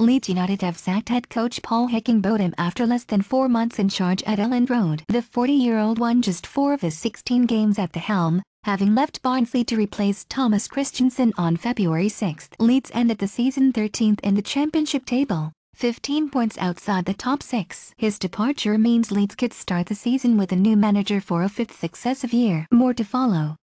Leeds United have sacked head coach Paul Heckingbottom after less than four months in charge at Elland Road. The 40-year-old won just four of his 16 games at the helm, having left Barnsley to replace Thomas Christensen on February 6. Leeds ended the season 13th in the championship table. 15 points outside the top six. His departure means Leeds could start the season with a new manager for a fifth successive year. More to follow.